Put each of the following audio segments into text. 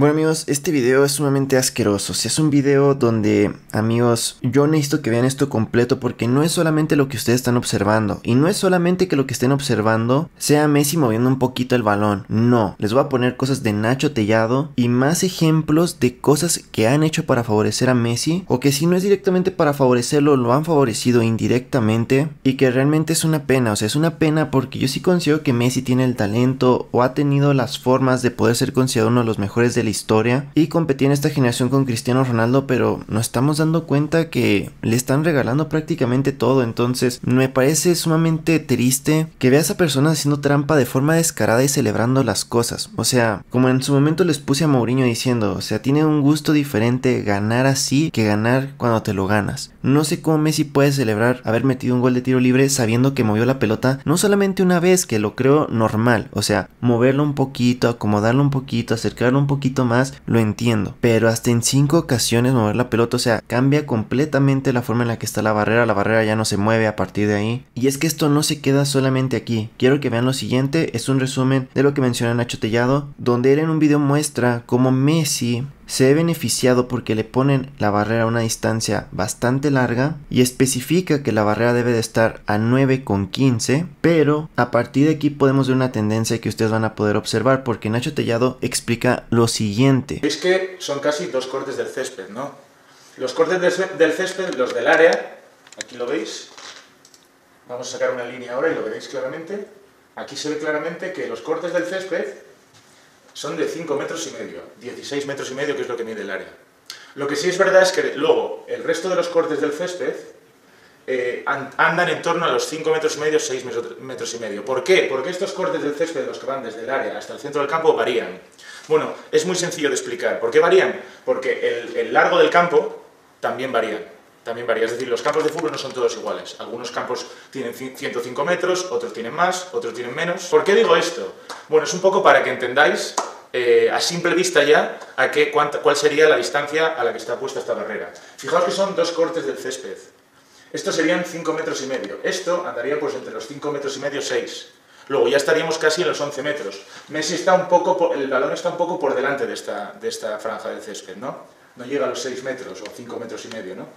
Bueno amigos, este video es sumamente asqueroso. O sea, es un video donde, amigos, yo necesito que vean esto completo porque no es solamente lo que ustedes están observando. Y no es solamente que lo que estén observando sea Messi moviendo un poquito el balón. No, les voy a poner cosas de Nacho Tellado y más ejemplos de cosas que han hecho para favorecer a Messi o que si no es directamente para favorecerlo, lo han favorecido indirectamente y que realmente es una pena. O sea, es una pena porque yo sí considero que Messi tiene el talento o ha tenido las formas de poder ser considerado uno de los mejores del historia y competía en esta generación con Cristiano Ronaldo, pero nos estamos dando cuenta que le están regalando prácticamente todo, entonces me parece sumamente triste que veas a persona haciendo trampa de forma descarada y celebrando las cosas. O sea, como en su momento les puse a Mourinho diciendo, o sea, tiene un gusto diferente ganar así que ganar cuando te lo ganas. No sé cómo Messi puede celebrar haber metido un gol de tiro libre sabiendo que movió la pelota no solamente una vez, que lo creo normal, o sea, moverlo un poquito, acomodarlo un poquito, acercarlo un poquito más, lo entiendo. Pero hasta en cinco ocasiones mover la pelota, o sea, cambia completamente la forma en la que está la barrera. La barrera ya no se mueve a partir de ahí. Y es que esto no se queda solamente aquí. Quiero que vean lo siguiente. Es un resumen de lo que menciona Nacho Tellado, donde él en un video muestra cómo Messi se ha beneficiado porque le ponen la barrera a una distancia bastante larga y especifica que la barrera debe de estar a 9,15, pero a partir de aquí podemos ver una tendencia que ustedes van a poder observar porque Nacho Tellado explica lo siguiente. Es que son casi dos cortes del césped, ¿no? Los cortes del césped, los del área, aquí lo veis, vamos a sacar una línea ahora y lo veréis claramente, aquí se ve claramente que los cortes del césped son de 5 metros y medio, 16 metros y medio que es lo que mide el área. Lo que sí es verdad es que luego el resto de los cortes del césped eh, andan en torno a los 5 metros y medio, 6 metros y medio. ¿Por qué? Porque estos cortes del césped, los que van desde el área hasta el centro del campo, varían. Bueno, es muy sencillo de explicar. ¿Por qué varían? Porque el, largo del campo también varía. También varía. Es decir, los campos de fútbol no son todos iguales. Algunos campos tienen 105 metros, otros tienen más, otros tienen menos. ¿Por qué digo esto? Bueno, es un poco para que entendáis eh, a simple vista ya a qué, cuál sería la distancia a la que está puesta esta barrera. Fijaos que son dos cortes del césped. Esto serían 5 metros y medio. Esto andaría pues entre los 5 metros y medio, 6. Luego ya estaríamos casi en los 11 metros. Messi está un poco, el balón está un poco por delante de esta, de esta franja del césped, ¿no? No llega a los 6 metros o 5 metros y medio, ¿no?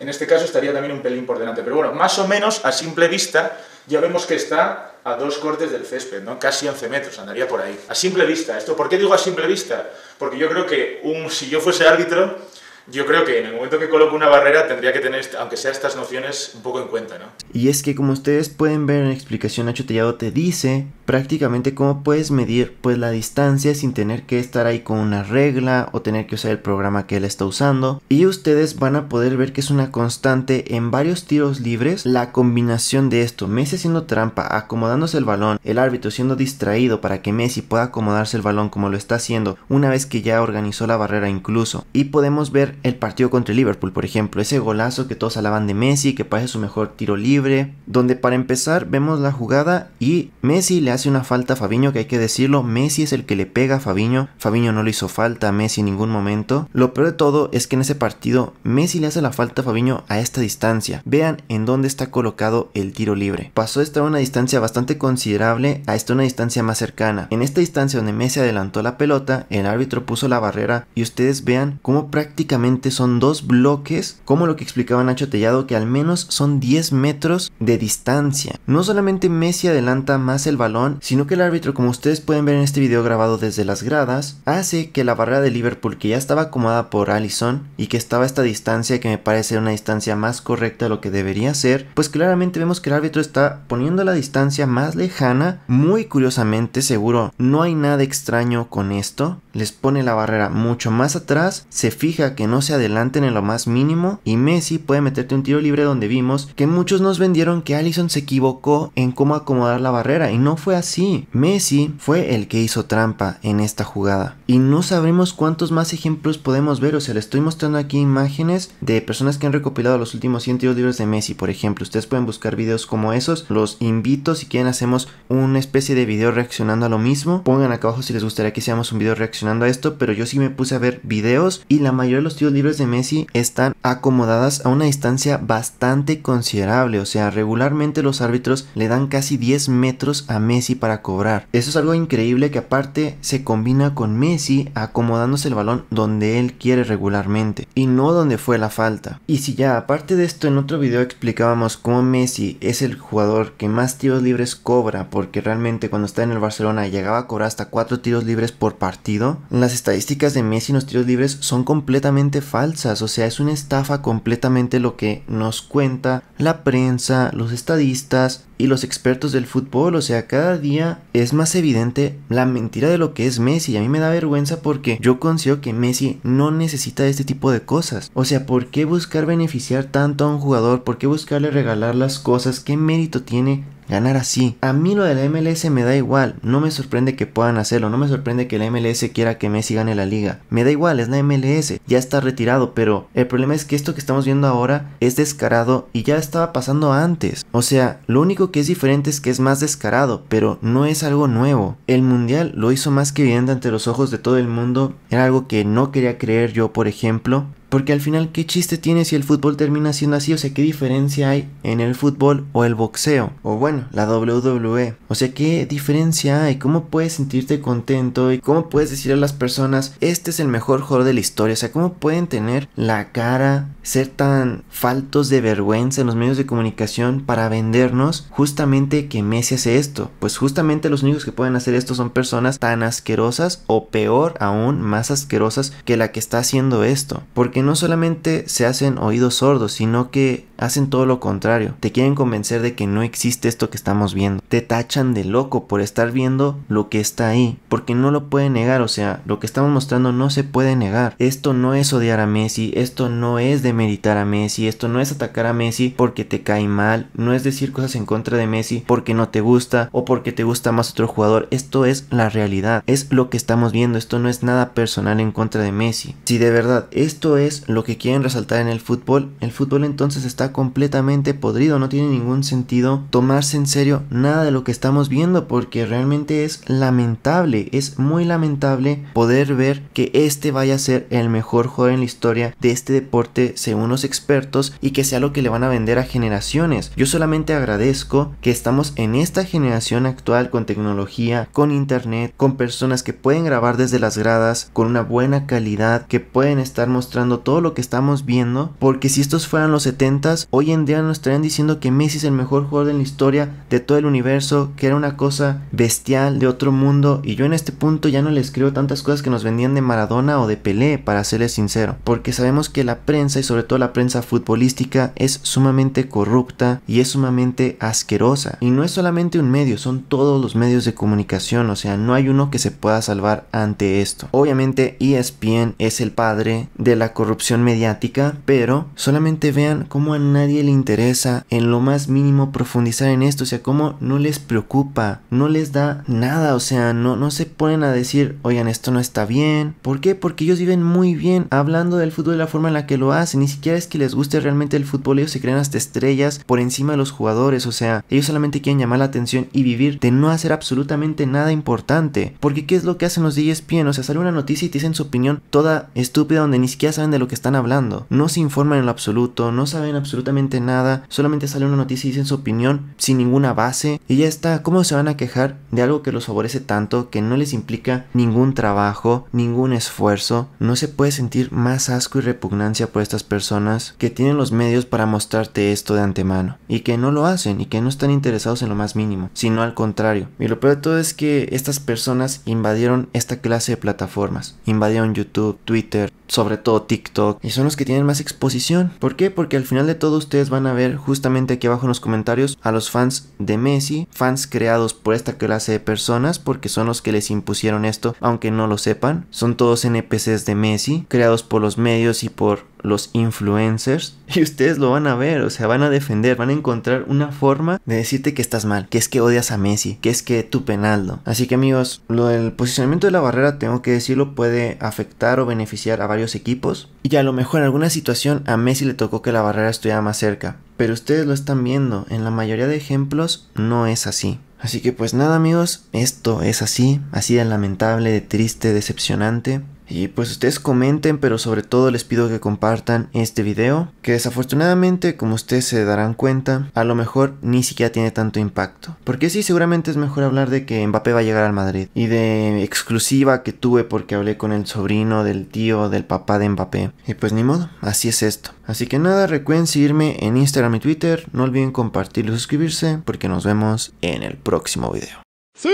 En este caso estaría también un pelín por delante. Pero bueno, más o menos a simple vista ya vemos que está a dos cortes del césped, ¿no? casi 11 metros, andaría por ahí. A simple vista, ¿esto por qué digo a simple vista? Porque yo creo que un, si yo fuese árbitro, yo creo que en el momento que coloco una barrera tendría que tener, aunque sea estas nociones, un poco en cuenta. ¿no? Y es que como ustedes pueden ver en la explicación, Nacho Tellado te dice prácticamente como puedes medir pues la distancia sin tener que estar ahí con una regla o tener que usar el programa que él está usando y ustedes van a poder ver que es una constante en varios tiros libres la combinación de esto Messi haciendo trampa acomodándose el balón el árbitro siendo distraído para que Messi pueda acomodarse el balón como lo está haciendo una vez que ya organizó la barrera incluso y podemos ver el partido contra Liverpool por ejemplo ese golazo que todos alaban de Messi que parece su mejor tiro libre donde para empezar vemos la jugada y Messi le hace una falta a Fabiño, que hay que decirlo, Messi es el que le pega a Fabiño, Fabiño no le hizo falta a Messi en ningún momento. Lo peor de todo es que en ese partido Messi le hace la falta a Fabiño a esta distancia. Vean en dónde está colocado el tiro libre. Pasó de estar a una distancia bastante considerable a esta una distancia más cercana. En esta distancia donde Messi adelantó la pelota, el árbitro puso la barrera y ustedes vean cómo prácticamente son dos bloques, como lo que explicaba Nacho Tellado, que al menos son 10 metros de distancia. No solamente Messi adelanta más el balón, sino que el árbitro, como ustedes pueden ver en este video grabado desde las gradas, hace que la barrera de Liverpool, que ya estaba acomodada por Allison y que estaba a esta distancia, que me parece una distancia más correcta de lo que debería ser, pues claramente vemos que el árbitro está poniendo la distancia más lejana, muy curiosamente seguro, no hay nada extraño con esto, les pone la barrera mucho más atrás, se fija que no se adelanten en lo más mínimo y Messi puede meterte un tiro libre donde vimos que muchos nos vendieron que Allison se equivocó en cómo acomodar la barrera y no fue así. Messi fue el que hizo trampa en esta jugada. Y no sabremos cuántos más ejemplos podemos ver, o sea, les estoy mostrando aquí imágenes de personas que han recopilado los últimos 100 tiros libres de Messi, por ejemplo. Ustedes pueden buscar videos como esos, los invito si quieren hacemos una especie de video reaccionando a lo mismo. Pongan acá abajo si les gustaría que seamos un video reaccionando a esto, pero yo sí me puse a ver videos y la mayoría de los tiros libres de Messi están acomodadas a una distancia bastante considerable, o sea, regularmente los árbitros le dan casi 10 metros a Messi para cobrar. Eso es algo increíble que aparte se combina con Messi acomodándose el balón donde él quiere regularmente y no donde fue la falta. Y si ya aparte de esto en otro video explicábamos cómo Messi es el jugador que más tiros libres cobra porque realmente cuando está en el Barcelona llegaba a cobrar hasta 4 tiros libres por partido las estadísticas de Messi en los tiros libres son completamente falsas, o sea, es una estafa completamente lo que nos cuenta la prensa, los estadistas y los expertos del fútbol, o sea, cada día es más evidente la mentira de lo que es Messi y a mí me da vergüenza porque yo considero que Messi no necesita este tipo de cosas, o sea, ¿por qué buscar beneficiar tanto a un jugador? ¿Por qué buscarle regalar las cosas? ¿Qué mérito tiene ganar así. A mí lo de la MLS me da igual, no me sorprende que puedan hacerlo, no me sorprende que la MLS quiera que Messi gane la liga. Me da igual, es la MLS, ya está retirado, pero el problema es que esto que estamos viendo ahora es descarado y ya estaba pasando antes. O sea, lo único que es diferente es que es más descarado, pero no es algo nuevo. El Mundial lo hizo más que evidente ante los ojos de todo el mundo, era algo que no quería creer yo, por ejemplo, porque al final, ¿qué chiste tiene si el fútbol termina siendo así? O sea, ¿qué diferencia hay en el fútbol o el boxeo? O bueno, la WWE. O sea, ¿qué diferencia hay? ¿Cómo puedes sentirte contento? ¿Y cómo puedes decir a las personas, este es el mejor juego de la historia? O sea, ¿cómo pueden tener la cara, ser tan faltos de vergüenza en los medios de comunicación para vendernos justamente que Messi hace esto? Pues justamente los únicos que pueden hacer esto son personas tan asquerosas o peor aún, más asquerosas que la que está haciendo esto. Porque no solamente se hacen oídos sordos, sino que hacen todo lo contrario. Te quieren convencer de que no existe esto que estamos viendo. Te tachan de loco por estar viendo lo que está ahí, porque no lo pueden negar, o sea, lo que estamos mostrando no se puede negar. Esto no es odiar a Messi, esto no es demeritar a Messi, esto no es atacar a Messi porque te cae mal, no es decir cosas en contra de Messi porque no te gusta o porque te gusta más otro jugador. Esto es la realidad, es lo que estamos viendo, esto no es nada personal en contra de Messi. Si de verdad esto es lo que quieren resaltar en el fútbol. El fútbol entonces está completamente podrido, no tiene ningún sentido tomarse en serio nada de lo que estamos viendo porque realmente es lamentable, es muy lamentable poder ver que este vaya a ser el mejor jugador en la historia de este deporte según los expertos y que sea lo que le van a vender a generaciones. Yo solamente agradezco que estamos en esta generación actual con tecnología, con internet, con personas que pueden grabar desde las gradas, con una buena calidad, que pueden estar mostrando todo lo que estamos viendo, porque si estos fueran los 70s, hoy en día nos estarían diciendo que Messi es el mejor jugador de la historia de todo el universo, que era una cosa bestial de otro mundo, y yo en este punto ya no le escribo tantas cosas que nos vendían de Maradona o de Pelé, para serles sincero, porque sabemos que la prensa y sobre todo la prensa futbolística es sumamente corrupta y es sumamente asquerosa, y no es solamente un medio, son todos los medios de comunicación, o sea, no hay uno que se pueda salvar ante esto. Obviamente ESPN es el padre de la corrupción corrupción mediática, pero solamente vean cómo a nadie le interesa en lo más mínimo profundizar en esto, o sea, cómo no les preocupa, no les da nada, o sea, no, no se ponen a decir, oigan, esto no está bien. ¿Por qué? Porque ellos viven muy bien hablando del fútbol de la forma en la que lo hacen, ni siquiera es que les guste realmente el fútbol, ellos se crean hasta estrellas por encima de los jugadores, o sea, ellos solamente quieren llamar la atención y vivir de no hacer absolutamente nada importante. Porque ¿qué es lo que hacen los DJs e O sea, sale una noticia y te dicen su opinión toda estúpida donde ni siquiera saben de lo que están hablando, no se informan en lo absoluto, no saben absolutamente nada, solamente sale una noticia y dicen su opinión sin ninguna base y ya está, ¿cómo se van a quejar de algo que los favorece tanto, que no les implica ningún trabajo, ningún esfuerzo? No se puede sentir más asco y repugnancia por estas personas que tienen los medios para mostrarte esto de antemano y que no lo hacen y que no están interesados en lo más mínimo, sino al contrario. Y lo peor de todo es que estas personas invadieron esta clase de plataformas, invadieron YouTube, Twitter, sobre todo TikTok y son los que tienen más exposición. ¿Por qué? Porque al final de todo ustedes van a ver justamente aquí abajo en los comentarios a los fans de Messi, fans creados por esta clase de personas, porque son los que les impusieron esto, aunque no lo sepan. Son todos NPCs de Messi, creados por los medios y por los influencers y ustedes lo van a ver, o sea, van a defender, van a encontrar una forma de decirte que estás mal, que es que odias a Messi, que es que tu penaldo. Así que amigos, lo del posicionamiento de la barrera, tengo que decirlo, puede afectar o beneficiar a varios equipos. Y a lo mejor en alguna situación a Messi le tocó que la barrera estuviera más cerca, pero ustedes lo están viendo, en la mayoría de ejemplos no es así. Así que pues nada amigos, esto es así, así de lamentable, de triste, decepcionante. Y pues ustedes comenten, pero sobre todo les pido que compartan este video, que desafortunadamente, como ustedes se darán cuenta, a lo mejor ni siquiera tiene tanto impacto. Porque sí, seguramente es mejor hablar de que Mbappé va a llegar al Madrid y de exclusiva que tuve porque hablé con el sobrino del tío del papá de Mbappé. Y pues ni modo, así es esto. Así que nada, recuerden seguirme en Instagram y Twitter, no olviden compartirlo y suscribirse porque nos vemos en el próximo video. ¡Sí!